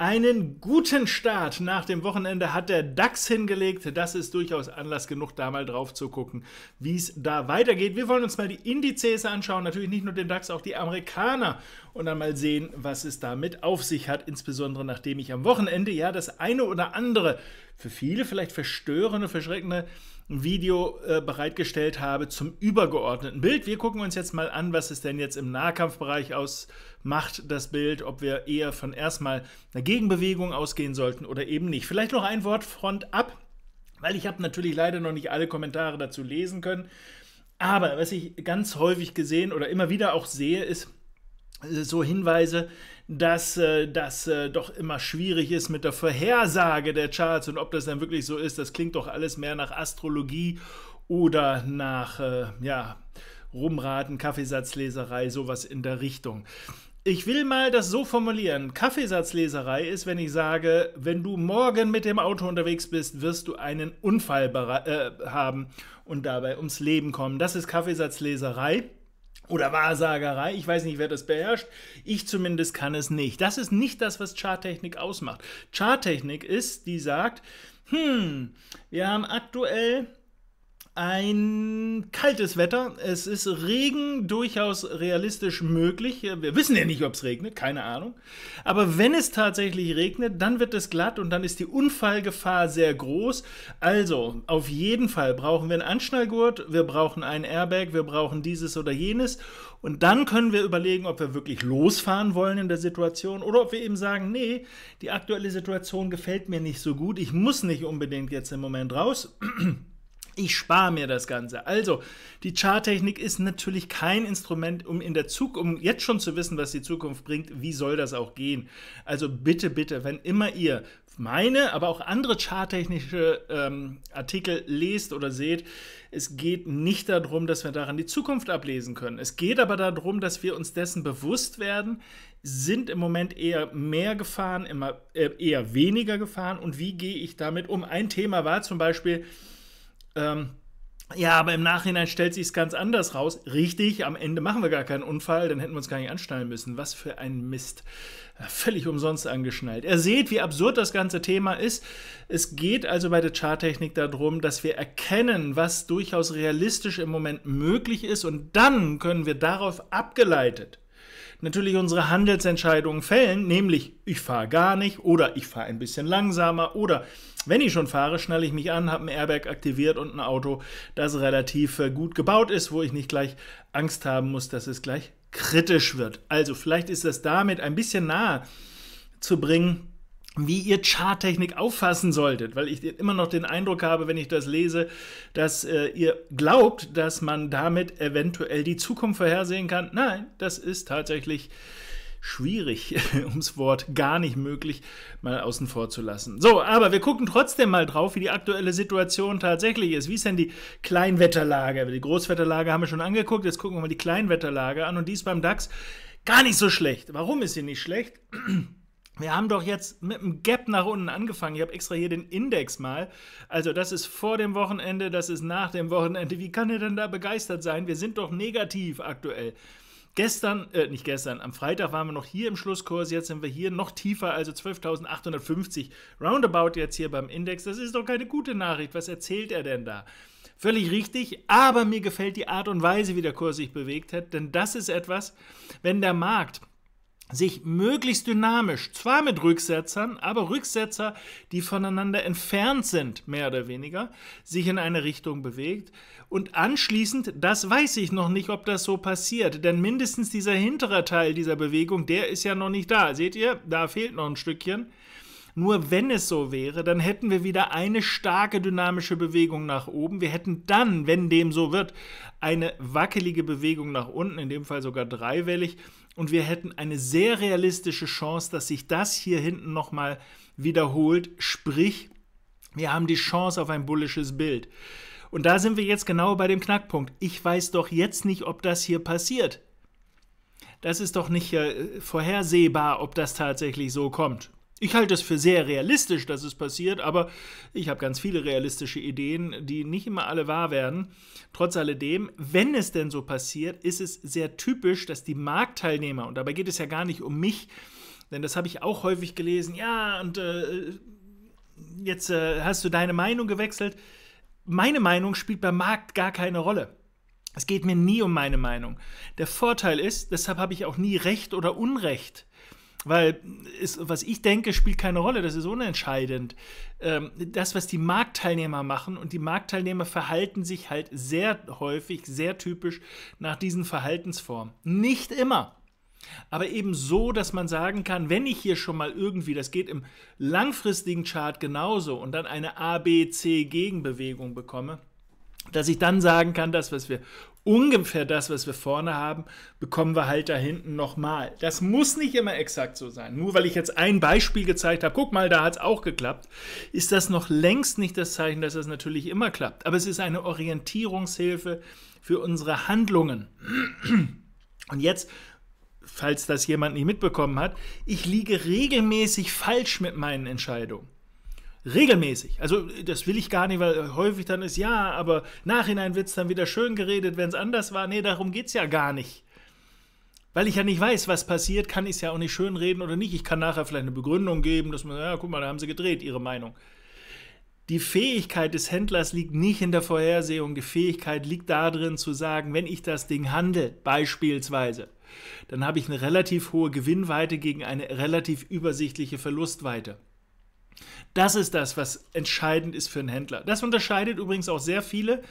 Einen guten Start nach dem Wochenende hat der DAX hingelegt. Das ist durchaus Anlass genug, da mal drauf zu gucken, wie es da weitergeht. Wir wollen uns mal die Indizes anschauen, natürlich nicht nur den DAX, auch die Amerikaner und dann mal sehen, was es damit auf sich hat, insbesondere nachdem ich am Wochenende ja das eine oder andere für viele vielleicht verstörende, verschreckende ein Video äh, bereitgestellt habe zum übergeordneten Bild. Wir gucken uns jetzt mal an, was es denn jetzt im Nahkampfbereich ausmacht, das Bild, ob wir eher von erstmal einer Gegenbewegung ausgehen sollten oder eben nicht. Vielleicht noch ein Wort front ab, weil ich habe natürlich leider noch nicht alle Kommentare dazu lesen können. Aber was ich ganz häufig gesehen oder immer wieder auch sehe, ist, so Hinweise, dass äh, das äh, doch immer schwierig ist mit der Vorhersage der Charts und ob das dann wirklich so ist, das klingt doch alles mehr nach Astrologie oder nach, äh, ja, Rumraten, Kaffeesatzleserei, sowas in der Richtung. Ich will mal das so formulieren. Kaffeesatzleserei ist, wenn ich sage, wenn du morgen mit dem Auto unterwegs bist, wirst du einen Unfall äh, haben und dabei ums Leben kommen. Das ist Kaffeesatzleserei oder Wahrsagerei. Ich weiß nicht, wer das beherrscht. Ich zumindest kann es nicht. Das ist nicht das, was Charttechnik ausmacht. Charttechnik ist, die sagt, hm, wir haben aktuell ein kaltes Wetter. Es ist Regen durchaus realistisch möglich. Wir wissen ja nicht, ob es regnet, keine Ahnung. Aber wenn es tatsächlich regnet, dann wird es glatt und dann ist die Unfallgefahr sehr groß. Also auf jeden Fall brauchen wir einen Anschnallgurt, wir brauchen einen Airbag, wir brauchen dieses oder jenes. Und dann können wir überlegen, ob wir wirklich losfahren wollen in der Situation oder ob wir eben sagen, nee, die aktuelle Situation gefällt mir nicht so gut, ich muss nicht unbedingt jetzt im Moment raus. Ich spare mir das Ganze. Also, die Charttechnik ist natürlich kein Instrument, um in der Zukunft, um jetzt schon zu wissen, was die Zukunft bringt, wie soll das auch gehen. Also bitte, bitte, wenn immer ihr meine, aber auch andere charttechnische ähm, Artikel lest oder seht, es geht nicht darum, dass wir daran die Zukunft ablesen können. Es geht aber darum, dass wir uns dessen bewusst werden, sind im Moment eher mehr Gefahren, immer, äh, eher weniger Gefahren und wie gehe ich damit um. Ein Thema war zum Beispiel, ähm, ja, aber im Nachhinein stellt sich es ganz anders raus. Richtig, am Ende machen wir gar keinen Unfall, dann hätten wir uns gar nicht anschnallen müssen. Was für ein Mist. Völlig umsonst angeschnallt. Ihr seht, wie absurd das ganze Thema ist. Es geht also bei der Charttechnik darum, dass wir erkennen, was durchaus realistisch im Moment möglich ist und dann können wir darauf abgeleitet natürlich unsere Handelsentscheidungen fällen, nämlich ich fahre gar nicht oder ich fahre ein bisschen langsamer oder wenn ich schon fahre, schnalle ich mich an, habe ein Airbag aktiviert und ein Auto, das relativ äh, gut gebaut ist, wo ich nicht gleich Angst haben muss, dass es gleich kritisch wird. Also vielleicht ist das damit ein bisschen nahe zu bringen, wie ihr Charttechnik auffassen solltet, weil ich immer noch den Eindruck habe, wenn ich das lese, dass äh, ihr glaubt, dass man damit eventuell die Zukunft vorhersehen kann. Nein, das ist tatsächlich schwierig, ums Wort gar nicht möglich, mal außen vor zu lassen. So, aber wir gucken trotzdem mal drauf, wie die aktuelle Situation tatsächlich ist. Wie ist denn die Kleinwetterlage? Die Großwetterlage haben wir schon angeguckt, jetzt gucken wir mal die Kleinwetterlage an und die ist beim DAX gar nicht so schlecht. Warum ist sie nicht schlecht? Wir haben doch jetzt mit einem Gap nach unten angefangen. Ich habe extra hier den Index mal. Also das ist vor dem Wochenende, das ist nach dem Wochenende. Wie kann er denn da begeistert sein? Wir sind doch negativ aktuell. Gestern, äh, nicht gestern, am Freitag waren wir noch hier im Schlusskurs, jetzt sind wir hier noch tiefer, also 12.850 Roundabout jetzt hier beim Index. Das ist doch keine gute Nachricht. Was erzählt er denn da? Völlig richtig, aber mir gefällt die Art und Weise, wie der Kurs sich bewegt hat, denn das ist etwas, wenn der Markt sich möglichst dynamisch, zwar mit Rücksetzern, aber Rücksetzer, die voneinander entfernt sind, mehr oder weniger, sich in eine Richtung bewegt. Und anschließend, das weiß ich noch nicht, ob das so passiert, denn mindestens dieser hintere Teil dieser Bewegung, der ist ja noch nicht da. Seht ihr, da fehlt noch ein Stückchen. Nur wenn es so wäre, dann hätten wir wieder eine starke dynamische Bewegung nach oben. Wir hätten dann, wenn dem so wird, eine wackelige Bewegung nach unten, in dem Fall sogar dreiwellig und wir hätten eine sehr realistische Chance, dass sich das hier hinten nochmal wiederholt. Sprich, wir haben die Chance auf ein bullisches Bild. Und da sind wir jetzt genau bei dem Knackpunkt. Ich weiß doch jetzt nicht, ob das hier passiert. Das ist doch nicht äh, vorhersehbar, ob das tatsächlich so kommt. Ich halte es für sehr realistisch, dass es passiert, aber ich habe ganz viele realistische Ideen, die nicht immer alle wahr werden. Trotz alledem, wenn es denn so passiert, ist es sehr typisch, dass die Marktteilnehmer, und dabei geht es ja gar nicht um mich, denn das habe ich auch häufig gelesen, ja, und äh, jetzt äh, hast du deine Meinung gewechselt. Meine Meinung spielt beim Markt gar keine Rolle. Es geht mir nie um meine Meinung. Der Vorteil ist, deshalb habe ich auch nie Recht oder Unrecht. Weil es, was ich denke, spielt keine Rolle, das ist unentscheidend. Ähm, das, was die Marktteilnehmer machen und die Marktteilnehmer verhalten sich halt sehr häufig, sehr typisch nach diesen Verhaltensformen. Nicht immer. Aber eben so, dass man sagen kann, wenn ich hier schon mal irgendwie, das geht im langfristigen Chart genauso und dann eine abc Gegenbewegung bekomme, dass ich dann sagen kann, das, was wir ungefähr das, was wir vorne haben, bekommen wir halt da hinten nochmal. Das muss nicht immer exakt so sein. Nur weil ich jetzt ein Beispiel gezeigt habe, guck mal, da hat es auch geklappt, ist das noch längst nicht das Zeichen, dass das natürlich immer klappt. Aber es ist eine Orientierungshilfe für unsere Handlungen. Und jetzt falls das jemand nicht mitbekommen hat, ich liege regelmäßig falsch mit meinen Entscheidungen regelmäßig. Also das will ich gar nicht, weil häufig dann ist ja, aber nachhinein wird es dann wieder schön geredet, wenn es anders war. Nee, darum geht es ja gar nicht. Weil ich ja nicht weiß, was passiert, kann ich es ja auch nicht schön reden oder nicht. Ich kann nachher vielleicht eine Begründung geben, dass man, ja, guck mal, da haben sie gedreht, ihre Meinung. Die Fähigkeit des Händlers liegt nicht in der Vorhersehung. Die Fähigkeit liegt darin zu sagen, wenn ich das Ding handle, beispielsweise, dann habe ich eine relativ hohe Gewinnweite gegen eine relativ übersichtliche Verlustweite. Das ist das, was entscheidend ist für einen Händler. Das unterscheidet übrigens auch sehr viele,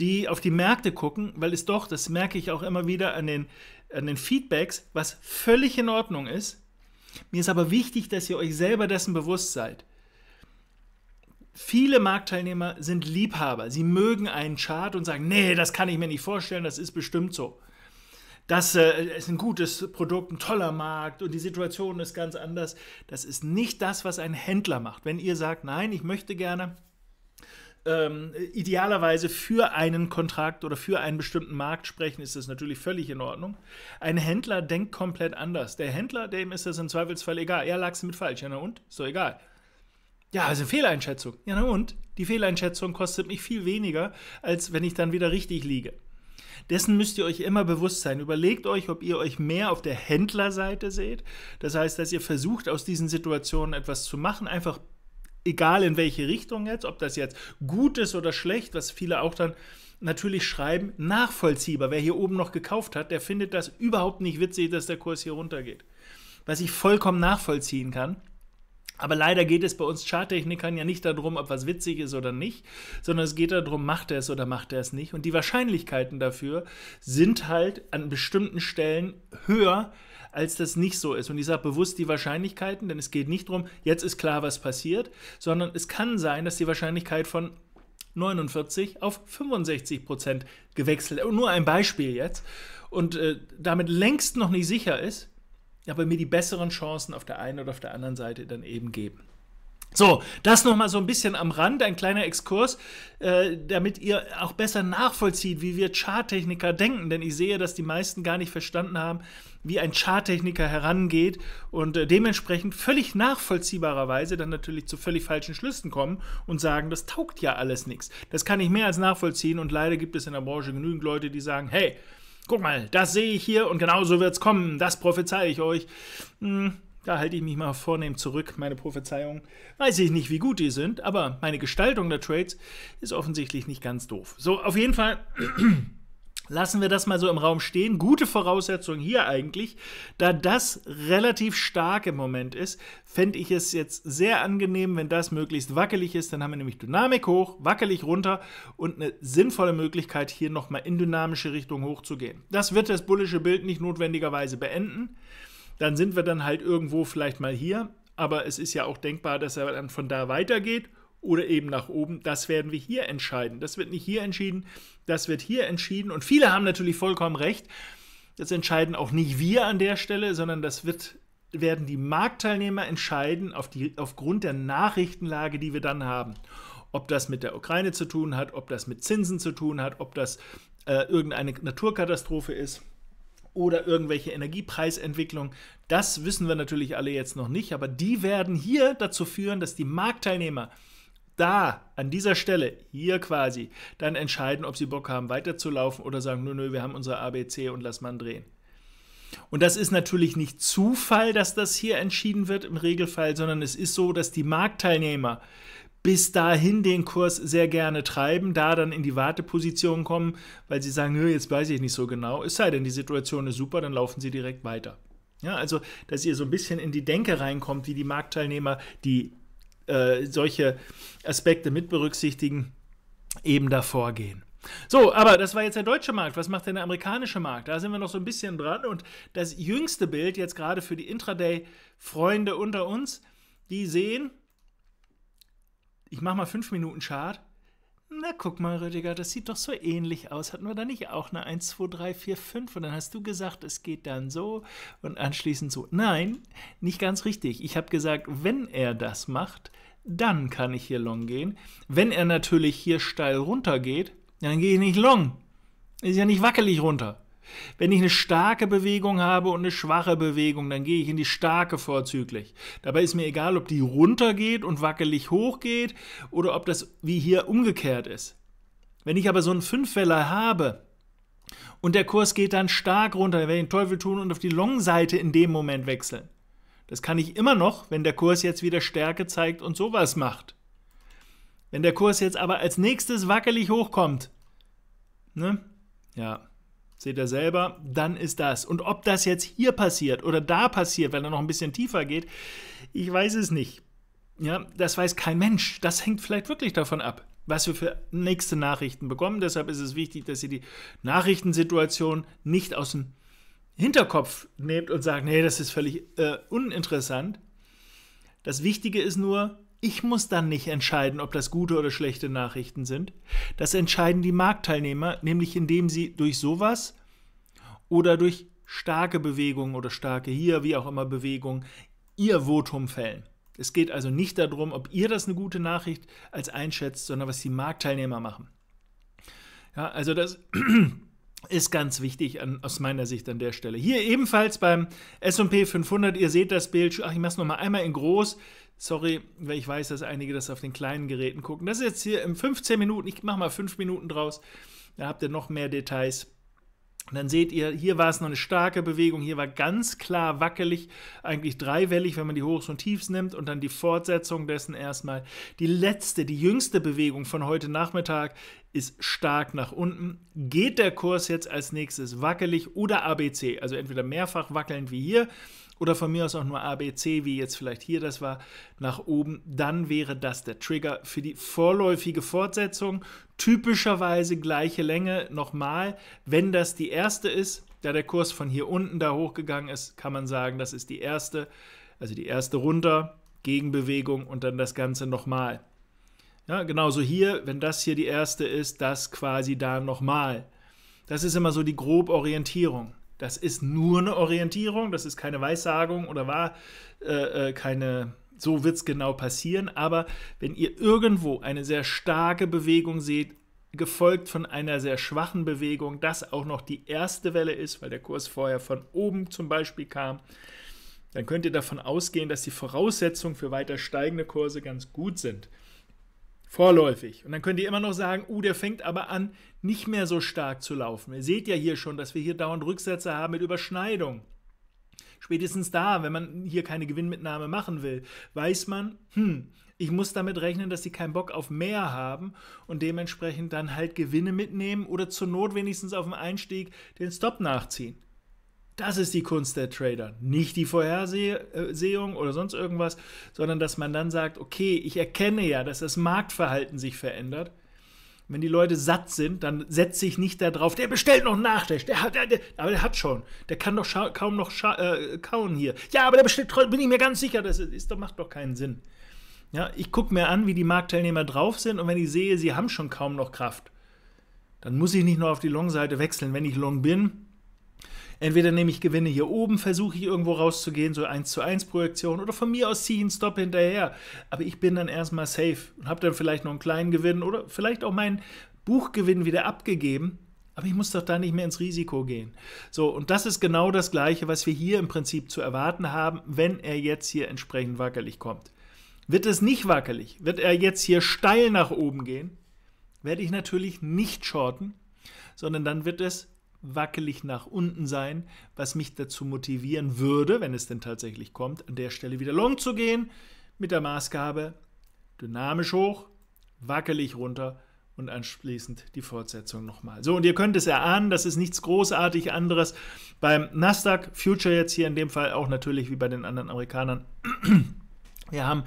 die auf die Märkte gucken, weil es doch, das merke ich auch immer wieder an den, an den Feedbacks, was völlig in Ordnung ist. Mir ist aber wichtig, dass ihr euch selber dessen bewusst seid. Viele Marktteilnehmer sind Liebhaber. Sie mögen einen Chart und sagen, nee, das kann ich mir nicht vorstellen, das ist bestimmt so das äh, ist ein gutes Produkt, ein toller Markt und die Situation ist ganz anders. Das ist nicht das, was ein Händler macht. Wenn ihr sagt, nein, ich möchte gerne ähm, idealerweise für einen Kontrakt oder für einen bestimmten Markt sprechen, ist das natürlich völlig in Ordnung. Ein Händler denkt komplett anders. Der Händler, dem ist das im Zweifelsfall egal. Er lag es mit falsch. Ja, na und? Ist doch egal. Ja, also Fehleinschätzung. Ja, na und? Die Fehleinschätzung kostet mich viel weniger, als wenn ich dann wieder richtig liege. Dessen müsst ihr euch immer bewusst sein. Überlegt euch, ob ihr euch mehr auf der Händlerseite seht. Das heißt, dass ihr versucht, aus diesen Situationen etwas zu machen, einfach egal in welche Richtung jetzt, ob das jetzt gut ist oder schlecht, was viele auch dann natürlich schreiben, nachvollziehbar. Wer hier oben noch gekauft hat, der findet das überhaupt nicht witzig, dass der Kurs hier runtergeht. Was ich vollkommen nachvollziehen kann. Aber leider geht es bei uns Charttechnikern ja nicht darum, ob was witzig ist oder nicht, sondern es geht darum, macht er es oder macht er es nicht. Und die Wahrscheinlichkeiten dafür sind halt an bestimmten Stellen höher, als das nicht so ist. Und ich sage bewusst die Wahrscheinlichkeiten, denn es geht nicht darum, jetzt ist klar, was passiert, sondern es kann sein, dass die Wahrscheinlichkeit von 49 auf 65 Prozent gewechselt. Nur ein Beispiel jetzt. Und äh, damit längst noch nicht sicher ist, aber mir die besseren Chancen auf der einen oder auf der anderen Seite dann eben geben. So, das nochmal so ein bisschen am Rand, ein kleiner Exkurs, äh, damit ihr auch besser nachvollzieht, wie wir Charttechniker denken, denn ich sehe, dass die meisten gar nicht verstanden haben, wie ein Charttechniker herangeht und äh, dementsprechend völlig nachvollziehbarerweise dann natürlich zu völlig falschen Schlüssen kommen und sagen, das taugt ja alles nichts. Das kann ich mehr als nachvollziehen und leider gibt es in der Branche genügend Leute, die sagen, hey, guck mal, das sehe ich hier und genau so es kommen, das prophezeie ich euch. Hm, da halte ich mich mal vornehm zurück, meine Prophezeiungen. Weiß ich nicht, wie gut die sind, aber meine Gestaltung der Trades ist offensichtlich nicht ganz doof. So, auf jeden Fall Lassen wir das mal so im Raum stehen. Gute Voraussetzung hier eigentlich. Da das relativ stark im Moment ist, fände ich es jetzt sehr angenehm, wenn das möglichst wackelig ist. Dann haben wir nämlich Dynamik hoch, wackelig runter und eine sinnvolle Möglichkeit, hier nochmal in dynamische Richtung hochzugehen. Das wird das bullische Bild nicht notwendigerweise beenden. Dann sind wir dann halt irgendwo vielleicht mal hier. Aber es ist ja auch denkbar, dass er dann von da weitergeht oder eben nach oben, das werden wir hier entscheiden. Das wird nicht hier entschieden, das wird hier entschieden. Und viele haben natürlich vollkommen recht. Das entscheiden auch nicht wir an der Stelle, sondern das wird, werden die Marktteilnehmer entscheiden auf die, aufgrund der Nachrichtenlage, die wir dann haben. Ob das mit der Ukraine zu tun hat, ob das mit Zinsen zu tun hat, ob das äh, irgendeine Naturkatastrophe ist oder irgendwelche Energiepreisentwicklung, Das wissen wir natürlich alle jetzt noch nicht, aber die werden hier dazu führen, dass die Marktteilnehmer da, an dieser Stelle, hier quasi, dann entscheiden, ob sie Bock haben, weiterzulaufen oder sagen, nö, nö, wir haben unsere ABC und lass man drehen. Und das ist natürlich nicht Zufall, dass das hier entschieden wird im Regelfall, sondern es ist so, dass die Marktteilnehmer bis dahin den Kurs sehr gerne treiben, da dann in die Warteposition kommen, weil sie sagen, nö, jetzt weiß ich nicht so genau, es sei denn, die Situation ist super, dann laufen sie direkt weiter. Ja, also, dass ihr so ein bisschen in die Denke reinkommt, wie die Marktteilnehmer, die äh, solche Aspekte mit berücksichtigen, eben davor gehen. So, aber das war jetzt der deutsche Markt. Was macht denn der amerikanische Markt? Da sind wir noch so ein bisschen dran. Und das jüngste Bild jetzt gerade für die Intraday-Freunde unter uns, die sehen, ich mache mal 5 Minuten Chart, na guck mal, Rüdiger, das sieht doch so ähnlich aus. Hatten wir da nicht auch eine 1, 2, 3, 4, 5? Und dann hast du gesagt, es geht dann so und anschließend so. Nein, nicht ganz richtig. Ich habe gesagt, wenn er das macht, dann kann ich hier long gehen. Wenn er natürlich hier steil runter geht, dann gehe ich nicht long. Ist ja nicht wackelig runter. Wenn ich eine starke Bewegung habe und eine schwache Bewegung, dann gehe ich in die starke vorzüglich. Dabei ist mir egal, ob die runter geht und wackelig hoch geht oder ob das wie hier umgekehrt ist. Wenn ich aber so einen Fünfweller habe und der Kurs geht dann stark runter, dann werde ich den Teufel tun und auf die Long-Seite in dem Moment wechseln. Das kann ich immer noch, wenn der Kurs jetzt wieder Stärke zeigt und sowas macht. Wenn der Kurs jetzt aber als nächstes wackelig hochkommt, ne? Ja seht ihr selber, dann ist das. Und ob das jetzt hier passiert oder da passiert, wenn er noch ein bisschen tiefer geht, ich weiß es nicht. Ja, das weiß kein Mensch. Das hängt vielleicht wirklich davon ab, was wir für nächste Nachrichten bekommen. Deshalb ist es wichtig, dass ihr die Nachrichtensituation nicht aus dem Hinterkopf nehmt und sagt, nee, das ist völlig äh, uninteressant. Das Wichtige ist nur, ich muss dann nicht entscheiden, ob das gute oder schlechte Nachrichten sind. Das entscheiden die Marktteilnehmer, nämlich indem sie durch sowas oder durch starke Bewegungen oder starke hier, wie auch immer Bewegungen, ihr Votum fällen. Es geht also nicht darum, ob ihr das eine gute Nachricht als einschätzt, sondern was die Marktteilnehmer machen. Ja, also das ist ganz wichtig an, aus meiner Sicht an der Stelle. Hier ebenfalls beim S&P 500, ihr seht das Bild, ach, ich mache es nochmal einmal in groß, Sorry, weil ich weiß, dass einige das auf den kleinen Geräten gucken. Das ist jetzt hier in 15 Minuten. Ich mache mal 5 Minuten draus. Da habt ihr noch mehr Details. Und dann seht ihr, hier war es noch eine starke Bewegung, hier war ganz klar wackelig, eigentlich dreiwellig, wenn man die Hochs und Tiefs nimmt und dann die Fortsetzung dessen erstmal. Die letzte, die jüngste Bewegung von heute Nachmittag ist stark nach unten. Geht der Kurs jetzt als nächstes wackelig oder ABC, also entweder mehrfach wackelnd wie hier oder von mir aus auch nur ABC, wie jetzt vielleicht hier das war, nach oben, dann wäre das der Trigger für die vorläufige Fortsetzung. Typischerweise gleiche Länge nochmal. Wenn das die erste ist, da der Kurs von hier unten da hochgegangen ist, kann man sagen, das ist die erste, also die erste runter, Gegenbewegung und dann das Ganze nochmal. Ja, genauso hier, wenn das hier die erste ist, das quasi da nochmal. Das ist immer so die grobe Orientierung. Das ist nur eine Orientierung, das ist keine Weissagung oder war äh, äh keine, so wird es genau passieren. Aber wenn ihr irgendwo eine sehr starke Bewegung seht, gefolgt von einer sehr schwachen Bewegung, das auch noch die erste Welle ist, weil der Kurs vorher von oben zum Beispiel kam, dann könnt ihr davon ausgehen, dass die Voraussetzungen für weiter steigende Kurse ganz gut sind. Vorläufig. Und dann könnt ihr immer noch sagen, uh, der fängt aber an, nicht mehr so stark zu laufen. Ihr seht ja hier schon, dass wir hier dauernd Rücksätze haben mit Überschneidung. Spätestens da, wenn man hier keine Gewinnmitnahme machen will, weiß man, hm, ich muss damit rechnen, dass sie keinen Bock auf mehr haben und dementsprechend dann halt Gewinne mitnehmen oder zur Not wenigstens auf dem Einstieg den Stop nachziehen. Das ist die Kunst der Trader. Nicht die Vorhersehung äh, oder sonst irgendwas, sondern dass man dann sagt, okay, ich erkenne ja, dass das Marktverhalten sich verändert wenn die Leute satt sind, dann setze ich nicht da drauf, der bestellt noch Nachtisch, der hat, der, der, aber der hat schon, der kann doch kaum noch äh, kauen hier. Ja, aber der bestellt, bin ich mir ganz sicher, das ist, das macht doch keinen Sinn. Ja, ich gucke mir an, wie die Marktteilnehmer drauf sind und wenn ich sehe, sie haben schon kaum noch Kraft, dann muss ich nicht nur auf die Long-Seite wechseln. Wenn ich Long bin, Entweder nehme ich Gewinne hier oben, versuche ich irgendwo rauszugehen, so 1 zu 1 Projektion oder von mir aus ziehe ich einen Stop hinterher. Aber ich bin dann erstmal safe und habe dann vielleicht noch einen kleinen Gewinn oder vielleicht auch meinen Buchgewinn wieder abgegeben. Aber ich muss doch da nicht mehr ins Risiko gehen. So, und das ist genau das Gleiche, was wir hier im Prinzip zu erwarten haben, wenn er jetzt hier entsprechend wackelig kommt. Wird es nicht wackelig, wird er jetzt hier steil nach oben gehen, werde ich natürlich nicht shorten, sondern dann wird es wackelig nach unten sein, was mich dazu motivieren würde, wenn es denn tatsächlich kommt, an der Stelle wieder long zu gehen mit der Maßgabe dynamisch hoch, wackelig runter und anschließend die Fortsetzung nochmal. So, und ihr könnt es erahnen, das ist nichts großartig anderes beim Nasdaq Future jetzt hier in dem Fall auch natürlich wie bei den anderen Amerikanern. Wir haben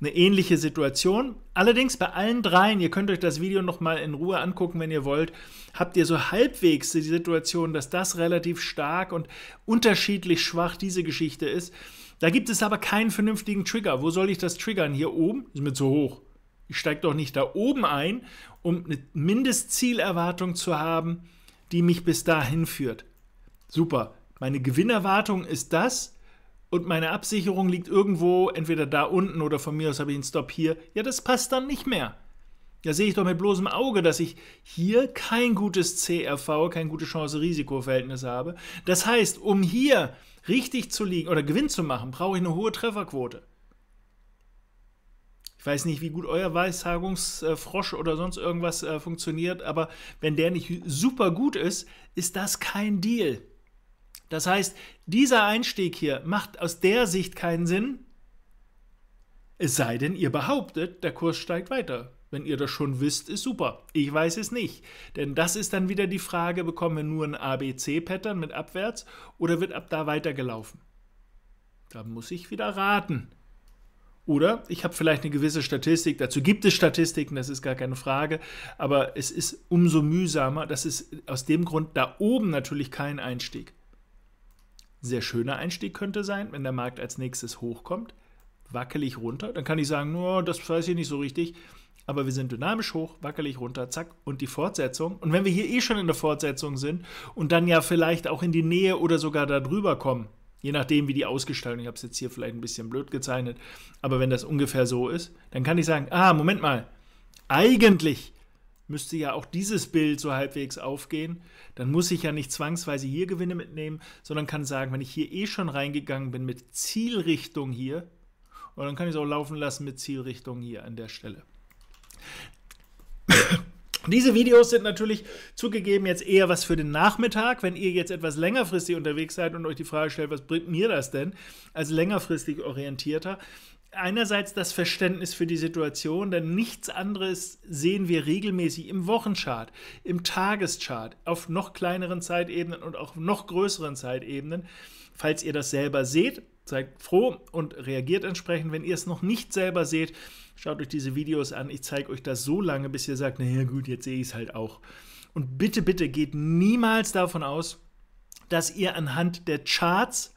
eine ähnliche Situation. Allerdings bei allen dreien, ihr könnt euch das Video nochmal in Ruhe angucken, wenn ihr wollt, habt ihr so halbwegs die Situation, dass das relativ stark und unterschiedlich schwach diese Geschichte ist. Da gibt es aber keinen vernünftigen Trigger. Wo soll ich das triggern? Hier oben? Ist mir zu hoch. Ich steige doch nicht da oben ein, um eine Mindestzielerwartung zu haben, die mich bis dahin führt. Super. Meine Gewinnerwartung ist das, und meine Absicherung liegt irgendwo, entweder da unten oder von mir aus habe ich einen Stop hier, ja, das passt dann nicht mehr. Da sehe ich doch mit bloßem Auge, dass ich hier kein gutes CRV, kein gutes Chance-Risiko-Verhältnis habe. Das heißt, um hier richtig zu liegen oder Gewinn zu machen, brauche ich eine hohe Trefferquote. Ich weiß nicht, wie gut euer Weissagungsfrosch oder sonst irgendwas äh, funktioniert, aber wenn der nicht super gut ist, ist das kein Deal. Das heißt, dieser Einstieg hier macht aus der Sicht keinen Sinn, es sei denn, ihr behauptet, der Kurs steigt weiter. Wenn ihr das schon wisst, ist super. Ich weiß es nicht. Denn das ist dann wieder die Frage, bekommen wir nur ein ABC-Pattern mit abwärts oder wird ab da weitergelaufen? Da muss ich wieder raten. Oder ich habe vielleicht eine gewisse Statistik, dazu gibt es Statistiken, das ist gar keine Frage, aber es ist umso mühsamer, das ist aus dem Grund da oben natürlich kein Einstieg sehr schöner Einstieg könnte sein, wenn der Markt als nächstes hochkommt, wackelig runter, dann kann ich sagen, no, das weiß ich nicht so richtig, aber wir sind dynamisch hoch, wackelig runter, zack, und die Fortsetzung. Und wenn wir hier eh schon in der Fortsetzung sind und dann ja vielleicht auch in die Nähe oder sogar darüber kommen, je nachdem wie die Ausgestaltung, ich habe es jetzt hier vielleicht ein bisschen blöd gezeichnet, aber wenn das ungefähr so ist, dann kann ich sagen, ah, Moment mal, eigentlich müsste ja auch dieses Bild so halbwegs aufgehen. Dann muss ich ja nicht zwangsweise hier Gewinne mitnehmen, sondern kann sagen, wenn ich hier eh schon reingegangen bin mit Zielrichtung hier, und dann kann ich es auch laufen lassen mit Zielrichtung hier an der Stelle. Diese Videos sind natürlich zugegeben jetzt eher was für den Nachmittag, wenn ihr jetzt etwas längerfristig unterwegs seid und euch die Frage stellt, was bringt mir das denn als längerfristig orientierter, einerseits das Verständnis für die Situation, denn nichts anderes sehen wir regelmäßig im Wochenchart, im Tageschart, auf noch kleineren Zeitebenen und auch noch größeren Zeitebenen. Falls ihr das selber seht, seid froh und reagiert entsprechend. Wenn ihr es noch nicht selber seht, schaut euch diese Videos an. Ich zeige euch das so lange, bis ihr sagt, naja gut, jetzt sehe ich es halt auch. Und bitte, bitte geht niemals davon aus, dass ihr anhand der Charts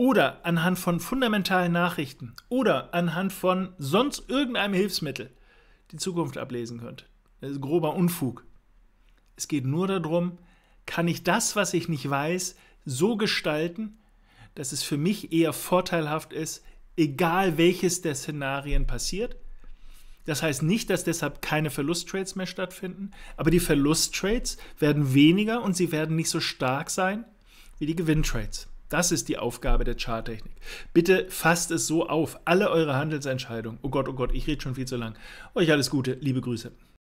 oder anhand von fundamentalen Nachrichten oder anhand von sonst irgendeinem Hilfsmittel die Zukunft ablesen könnt. Das ist grober Unfug. Es geht nur darum, kann ich das, was ich nicht weiß, so gestalten, dass es für mich eher vorteilhaft ist, egal welches der Szenarien passiert. Das heißt nicht, dass deshalb keine Verlusttrades mehr stattfinden, aber die Verlusttrades werden weniger und sie werden nicht so stark sein wie die Gewinntrades. Das ist die Aufgabe der Charttechnik. Bitte fasst es so auf, alle eure Handelsentscheidungen. Oh Gott, oh Gott, ich rede schon viel zu lang. Euch alles Gute, liebe Grüße.